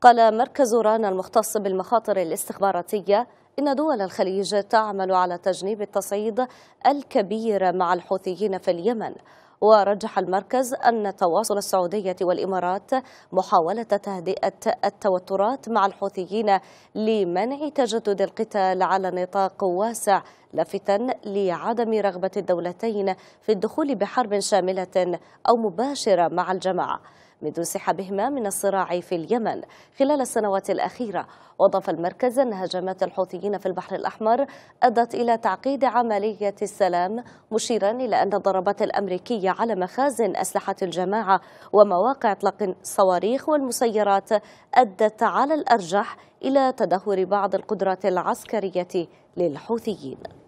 قال مركز رانا المختص بالمخاطر الاستخباراتية إن دول الخليج تعمل على تجنيب التصعيد الكبير مع الحوثيين في اليمن ورجح المركز أن تواصل السعودية والإمارات محاولة تهدئة التوترات مع الحوثيين لمنع تجدد القتال على نطاق واسع لافتا لعدم رغبة الدولتين في الدخول بحرب شاملة أو مباشرة مع الجماعة منذ انسحابهما من الصراع في اليمن خلال السنوات الأخيرة وضف المركز أن هجمات الحوثيين في البحر الأحمر أدت إلى تعقيد عملية السلام مشيرا إلى أن الضربات الأمريكية على مخازن أسلحة الجماعة ومواقع إطلاق الصواريخ والمسيرات أدت على الأرجح إلى تدهور بعض القدرات العسكرية للحوثيين